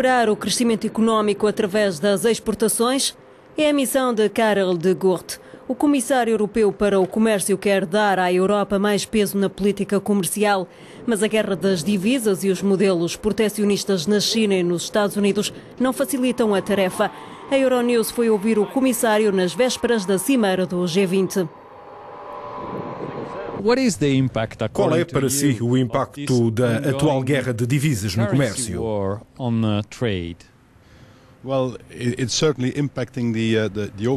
recuperar o crescimento económico através das exportações é a missão de Karel de Gucht. O comissário europeu para o comércio quer dar à Europa mais peso na política comercial, mas a guerra das divisas e os modelos protecionistas na China e nos Estados Unidos não facilitam a tarefa. A Euronews foi ouvir o comissário nas vésperas da cimeira do G20. Qual é para si o impacto da atual guerra de divisas no comércio? Uh, uh,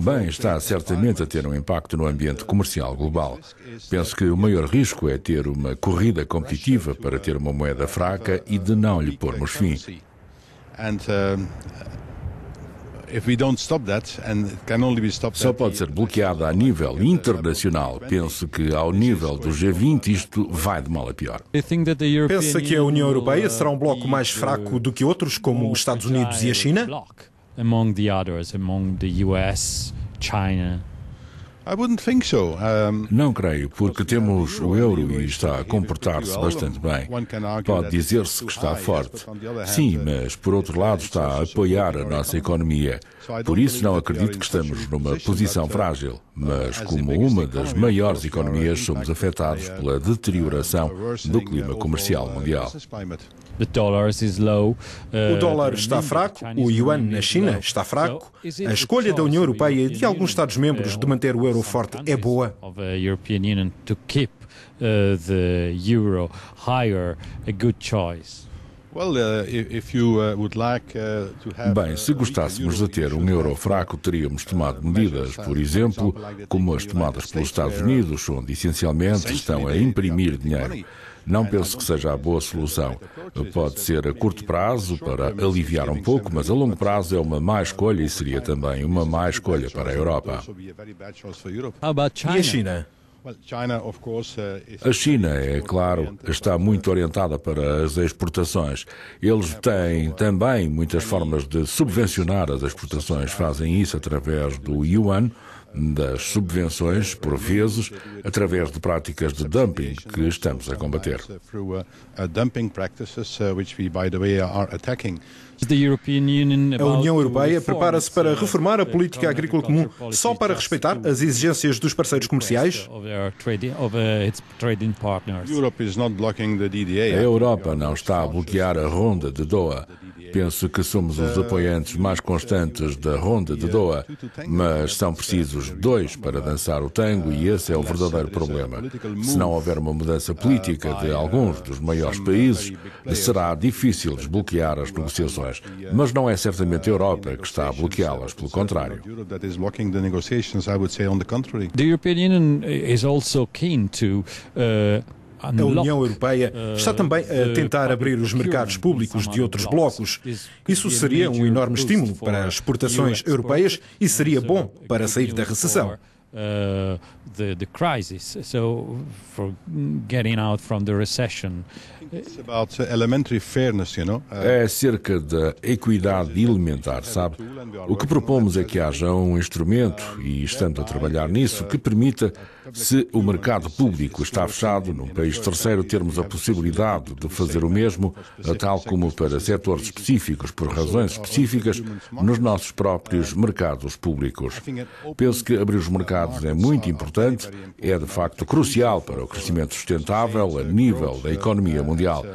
Bem, está certamente a ter um impacto no ambiente comercial global. Penso que o maior risco é ter uma corrida competitiva para ter uma moeda fraca e de não lhe pormos fim. Só pode ser bloqueada a nível internacional. Penso que ao nível do G20 isto vai de mal a pior. Pensa que a União Europeia uh, será um bloco mais fraco uh, do que outros, como os Estados Unidos e a China? Among the others, among the US, China. Não creio, porque temos o euro e está a comportar-se bastante bem. Pode dizer-se que está forte. Sim, uh, mas por outro lado está a apoiar a nossa economia. Por isso não acredito que estamos numa posição frágil. Uh, mas como uma das maiores economias, somos afetados uh, pela deterioração do clima comercial mundial. O uh, dólar está fraco, o yuan na China está fraco. A escolha da União Europeia e de alguns Estados-membros de manter o euro uh, forte é boa. Uh, the euro higher, a good choice. Uh, uh, uh, Bem, se gostássemos de ter um euro fraco, teríamos tomado medidas, por exemplo, como as tomadas pelos Estados Unidos, onde essencialmente estão a imprimir dinheiro. Não penso que seja a boa solução. Pode ser a curto prazo para aliviar um pouco, mas a longo prazo é uma má escolha e seria também uma má escolha para a Europa. E a China? Uh, A China, é claro, está muito orientada para as exportações. Eles têm também muitas formas de subvencionar as exportações, fazem isso através do yuan das subvenções por vezes através de práticas de dumping que estamos a combater. Uh, uh, uh, a União Europeia prepara-se para reformar a política agrícola comum só para respeitar as exigências dos parceiros comerciais? A Europa não está a bloquear a ronda de Doha. Penso que somos os apoiantes mais constantes da Ronda de Doha, mas são precisos dois para dançar o tango e esse é o verdadeiro problema. Se não houver uma mudança política de alguns dos maiores países, será difícil desbloquear as negociações. Mas não é certamente a Europa que está a bloqueá-las, pelo contrário. A European Union is also keen to uh, ah, a União Europeia ah, está também a tentar abrir os mercados públicos de outros blocos. Isso é seria um enorme estímulo para as exportações europeias e seria bom para sair da recessão uh, the the crisis. So for getting out from the recession. It's about uh, elementary fairness, you know. Uh, é acerca da equidade elementar, sabe? O que propomos é que haja um instrumento e estamos a trabalhar nisso que permita, se o mercado público está fechado num país terceiro, termos a possibilidade de fazer o mesmo, tal como para setores específicos por razões específicas nos nossos próprios mercados públicos. Penso que abrir os mercados mercados é muito importante, é de facto crucial para o crescimento sustentável a nível da economia mundial.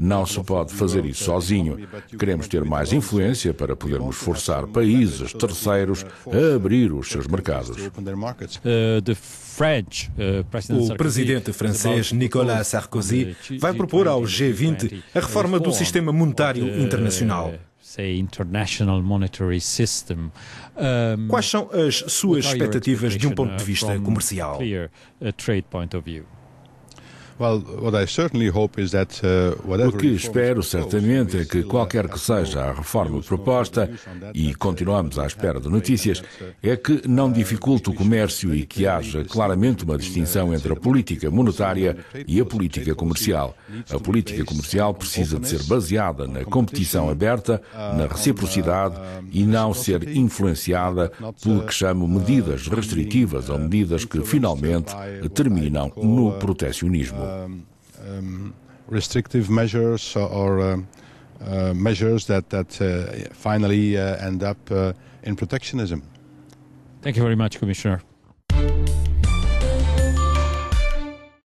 Não se pode fazer isso sozinho. Queremos ter mais influência para podermos forçar países terceiros a abrir os seus mercados. Uh, uh, o presidente francês Nicolas Sarkozy uh, vai propor ao G20 a reforma do sistema monetário internacional say, international monetary system. Quais são as suas expectativas de um ponto de uh, vista comercial? Clear, uh, trade point of view? Uh, o que espero certamente é que qualquer que seja a reforma proposta, e continuamos à espera de notícias, uh, é que não dificulte o comércio e que haja claramente uma uh, distinção entre a política monetária e a política comercial. A política comercial precisa de ser baseada na competição aberta, na reciprocidade e não ser influenciada pelo que chamo medidas restritivas ou medidas que finalmente terminam no protecionismo. um, um, restrictive measures or uh, uh, measures that, that uh, finally end up in protectionism. Thank you very much, Commissioner.